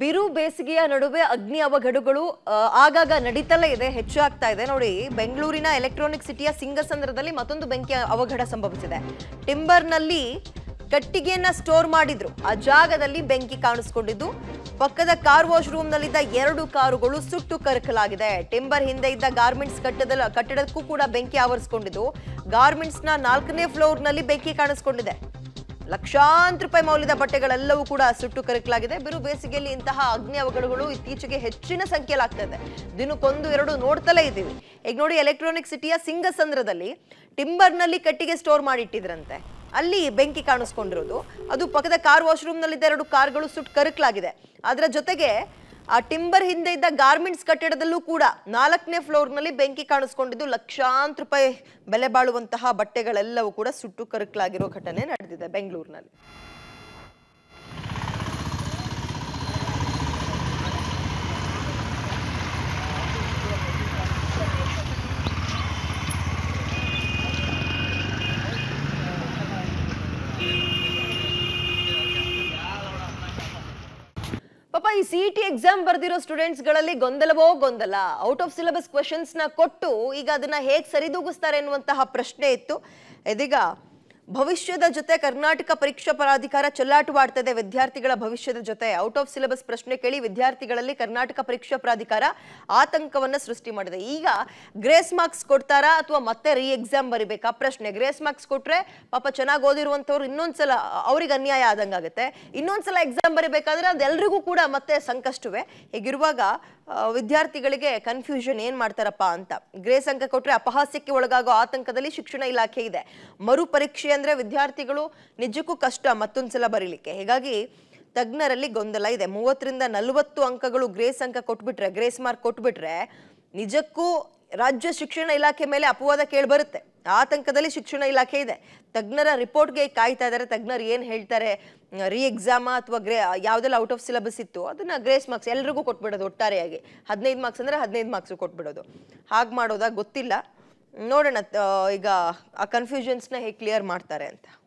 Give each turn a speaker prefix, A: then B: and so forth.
A: ಬಿರು ಬೇಸಿಗೆಯ ನಡುವೆ ಅಗ್ನಿ ಅವಘಡಗಳು ಆಗಾಗ ನಡೀತಲೇ ಇದೆ ಹೆಚ್ಚು ಆಗ್ತಾ ಇದೆ ನೋಡಿ ಬೆಂಗಳೂರಿನ ಎಲೆಕ್ಟ್ರಾನಿಕ್ ಸಿಟಿಯ ಸಿಂಗಸಂದ್ರದಲ್ಲಿ ಮತ್ತೊಂದು ಬೆಂಕಿ ಅವಘಡ ಸಂಭವಿಸಿದೆ ಟಿಂಬರ್ನಲ್ಲಿ ಕಟ್ಟಿಗೆಯನ್ನ ಸ್ಟೋರ್ ಮಾಡಿದ್ರು ಆ ಜಾಗದಲ್ಲಿ ಬೆಂಕಿ ಕಾಣಿಸ್ಕೊಂಡಿದ್ದು ಪಕ್ಕದ ಕಾರ್ ವಾಶ್ ರೂಮ್ನಲ್ಲಿದ್ದ ಎರಡು ಕಾರುಗಳು ಸುಟ್ಟು ಕರಕಲಾಗಿದೆ ಟಿಂಬರ್ ಹಿಂದೆ ಇದ್ದ ಗಾರ್ಮೆಂಟ್ಸ್ ಕಟ್ಟದ ಕಟ್ಟಡಕ್ಕೂ ಕೂಡ ಬೆಂಕಿ ಆವರಿಸಿಕೊಂಡಿದ್ದು ಗಾರ್ಮೆಂಟ್ಸ್ನ ನಾಲ್ಕನೇ ಫ್ಲೋರ್ನಲ್ಲಿ ಬೆಂಕಿ ಕಾಣಿಸ್ಕೊಂಡಿದೆ ಲಕ್ಷಾಂತರ ರೂಪಾಯಿ ಮೌಲ್ಯದ ಬಟ್ಟೆಗಳೆಲ್ಲವೂ ಕೂಡ ಸುಟ್ಟು ಕರಕಲಾಗಿದೆ ಬಿರು ಬೇಸಿಗೆಯಲ್ಲಿ ಇಂತಹ ಅಗ್ನಿ ಅವಘಡಗಳು ಇತ್ತೀಚೆಗೆ ಹೆಚ್ಚಿನ ಸಂಖ್ಯೆಯಲ್ಲಿ ಆಗ್ತಾ ಇದೆ ದಿನಕ್ಕೊಂದು ಎರಡು ನೋಡ್ತಲೇ ಇದ್ದೀವಿ ಈಗ ನೋಡಿ ಎಲೆಕ್ಟ್ರಾನಿಕ್ ಸಿಟಿಯ ಸಿಂಗಸಂದ್ರದಲ್ಲಿ ಟಿಂಬರ್ನಲ್ಲಿ ಕಟ್ಟಿಗೆ ಸ್ಟೋರ್ ಮಾಡಿಟ್ಟಿದ್ರಂತೆ ಅಲ್ಲಿ ಬೆಂಕಿ ಕಾಣಿಸ್ಕೊಂಡಿರೋದು ಅದು ಪಕ್ಕದ ಕಾರ್ ವಾಶ್ರೂಮ್ನಲ್ಲಿದ್ದ ಎರಡು ಕಾರ್ಗಳು ಸುಟ್ಟು ಕರಕಲಾಗಿದೆ ಅದರ ಜೊತೆಗೆ ಆ ಟಿಂಬರ್ ಹಿಂದೆ ಇದ್ದ ಗಾರ್ಮೆಂಟ್ಸ್ ಕಟ್ಟಡದಲ್ಲೂ ಕೂಡ ನಾಲ್ಕನೇ ನಲ್ಲಿ ಬೆಂಕಿ ಕಾಣಿಸ್ಕೊಂಡಿದ್ದು ಲಕ್ಷಾಂತರ ರೂಪಾಯಿ ಬೆಲೆ ಬಾಳುವಂತಹ ಬಟ್ಟೆಗಳೆಲ್ಲವೂ ಕೂಡ ಸುಟ್ಟು ಕರಕಲಾಗಿರೋ ಘಟನೆ ನಡೆದಿದೆ ಬೆಂಗಳೂರಿನಲ್ಲಿ ಈ ಸಿ ಟಿ ಎಕ್ಸಾಮ್ ಬರ್ದಿರೋ ಸ್ಟೂಡೆಂಟ್ಸ್ ಗಳಲ್ಲಿ ಗೊಂದಲವೋ ಗೊಂದಲ ಔಟ್ ಆಫ್ ಸಿಲೆಬಸ್ ಕ್ವಶನ್ಸ್ ನ ಕೊಟ್ಟು ಈಗ ಅದನ್ನ ಹೇಗೆ ಸರಿದೂಗಿಸ್ತಾರೆ ಎನ್ನುವಂತಹ ಪ್ರಶ್ನೆ ಇತ್ತು ಇದೀಗ ಭವಿಷ್ಯದ ಜೊತೆ ಕರ್ನಾಟಕ ಪರೀಕ್ಷಾ ಪ್ರಾಧಿಕಾರ ಚೆಲ್ಲಾಟವಾಡ್ತದೆ ವಿದ್ಯಾರ್ಥಿಗಳ ಭವಿಷ್ಯದ ಜೊತೆ ಔಟ್ ಆಫ್ ಸಿಲೆಬಸ್ ಪ್ರಶ್ನೆ ಕೇಳಿ ವಿದ್ಯಾರ್ಥಿಗಳಲ್ಲಿ ಕರ್ನಾಟಕ ಪರೀಕ್ಷಾ ಪ್ರಾಧಿಕಾರ ಆತಂಕವನ್ನ ಸೃಷ್ಟಿ ಮಾಡಿದೆ ಈಗ ಗ್ರೇಸ್ ಮಾರ್ಕ್ಸ್ ಕೊಡ್ತಾರಾ ಅಥವಾ ಮತ್ತೆ ರೀ ಎಕ್ಸಾಮ್ ಬರಿಬೇಕಾ ಪ್ರಶ್ನೆ ಗ್ರೇಸ್ ಮಾರ್ಕ್ಸ್ ಕೊಟ್ರೆ ಪಾಪ ಚೆನ್ನಾಗಿ ಓದಿರುವಂತವ್ರು ಇನ್ನೊಂದ್ಸಲ ಅವ್ರಿಗೆ ಅನ್ಯಾಯ ಆದಂಗಾಗುತ್ತೆ ಇನ್ನೊಂದ್ಸಲ ಎಕ್ಸಾಮ್ ಬರಿಬೇಕಾದ್ರೆ ಅದೆಲ್ಲರಿಗೂ ಕೂಡ ಮತ್ತೆ ಸಂಕಷ್ಟವೇ ಹೀಗಿರುವಾಗ ವಿದ್ಯಾರ್ಥಿಗಳಿಗೆ ಕನ್ಫ್ಯೂಷನ್ ಏನ್ ಮಾಡ್ತಾರಪ್ಪ ಅಂತ ಗ್ರೇಸ್ ಅಂಕ ಕೊಟ್ರೆ ಅಪಹಾಸ್ಯಕ್ಕೆ ಒಳಗಾಗೋ ಆತಂಕದಲ್ಲಿ ಶಿಕ್ಷಣ ಇಲಾಖೆ ಇದೆ ಮರು ಪರೀಕ್ಷೆ ಅಂದ್ರೆ ವಿದ್ಯಾರ್ಥಿಗಳು ನಿಜಕ್ಕೂ ಕಷ್ಟ ಮತ್ತೊಂದ್ಸಲ ಬರೀಲಿಕ್ಕೆ ಹೀಗಾಗಿ ತಜ್ಞರಲ್ಲಿ ಗೊಂದಲ ಇದೆ ಮೂವತ್ತರಿಂದ ನಲವತ್ತು ಅಂಕಗಳು ಗ್ರೇಸ್ ಅಂಕ ಕೊಟ್ಬಿಟ್ರೆ ಗ್ರೇಸ್ ಮಾರ್ಕ್ ಕೊಟ್ಬಿಟ್ರೆ ನಿಜಕ್ಕೂ ರಾಜ್ಯ ಶಿಕ್ಷಣ ಇಲಾಖೆ ಮೇಲೆ ಅಪವಾದ ಬರುತ್ತೆ ಆತಂಕದಲ್ಲಿ ಶಿಕ್ಷಣ ಇಲಾಖೆ ಇದೆ ತಜ್ಞರ ರಿಪೋರ್ಟ್ಗೆ ಕಾಯ್ತಾ ಇದ್ದಾರೆ ತಜ್ಞರು ಏನು ಹೇಳ್ತಾರೆ ರೀ ಎಕ್ಸಾಮ ಅಥವಾ ಗ್ರೇ ಯಾವುದೆಲ್ಲ ಔಟ್ ಆಫ್ ಸಿಲೆಬಸ್ ಇತ್ತು ಅದನ್ನ ಗ್ರೇಸ್ ಮಾರ್ಕ್ಸ್ ಎಲ್ರಿಗೂ ಕೊಟ್ಬಿಡೋದು ಒಟ್ಟಾರೆಯಾಗಿ ಹದಿನೈದು ಮಾರ್ಕ್ಸ್ ಅಂದರೆ ಹದಿನೈದು ಮಾರ್ಕ್ಸ್ ಕೊಟ್ಬಿಡೋದು ಹಾಗೆ ಮಾಡೋದಾಗ ಗೊತ್ತಿಲ್ಲ ನೋಡೋಣ ಈಗ ಆ ಕನ್ಫ್ಯೂಷನ್ಸ್ನ ಹೇಗೆ ಕ್ಲಿಯರ್ ಮಾಡ್ತಾರೆ ಅಂತ